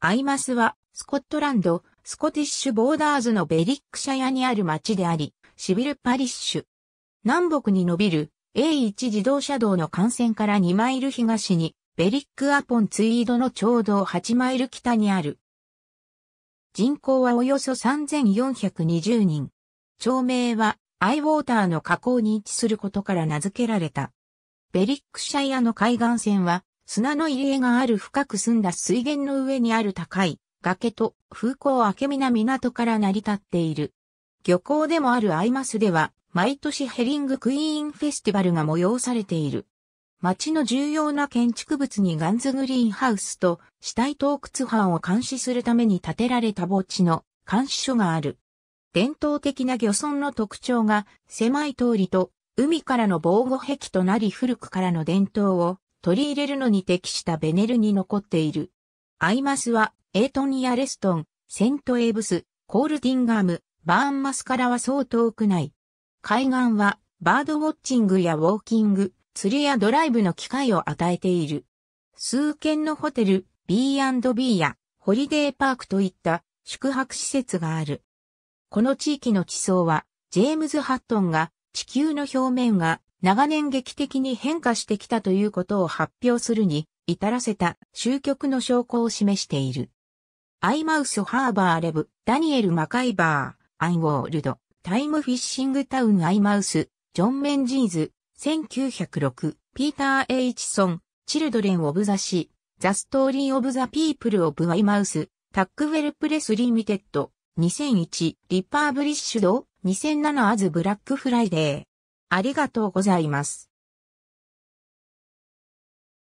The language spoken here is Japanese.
アイマスは、スコットランド、スコティッシュボーダーズのベリックシャヤにある町であり、シビルパリッシュ。南北に伸びる A1 自動車道の幹線から2マイル東に、ベリックアポンツイードのちょうど8マイル北にある。人口はおよそ3420人。町名は、アイウォーターの河口に位置することから名付けられた。ベリックシャイアの海岸線は、砂の入り江がある深く澄んだ水源の上にある高い崖と風光明美な港から成り立っている。漁港でもあるアイマスでは、毎年ヘリングクイーンフェスティバルが催されている。町の重要な建築物にガンズグリーンハウスと死体洞窟班を監視するために建てられた墓地の監視所がある。伝統的な漁村の特徴が狭い通りと海からの防護壁となり古くからの伝統を取り入れるのに適したベネルに残っている。アイマスは、エイトニア・レストン、セントエーブス、コールティンガーム、バーンマスからはそう遠くない。海岸は、バードウォッチングやウォーキング、釣りやドライブの機会を与えている。数軒のホテル、B&B やホリデーパークといった宿泊施設がある。この地域の地層は、ジェームズ・ハットンが地球の表面が長年劇的に変化してきたということを発表するに至らせた終局の証拠を示している。アイマウス・ハーバー・レブ、ダニエル・マカイバー、アイ・ウォールド、タイム・フィッシング・タウン・アイマウス、ジョン・メンジーズ、1906、ピーター・エイチソン、チルドレン・オブ・ザ・シー、ザ・ストーリー・オブ・ザ・ピープル・オブ・アイマウス、タックウェル・プレス・リミテッド、2001、リパーブリッシュド、2007アズ・ブラック・フライデー、ありがとうございます。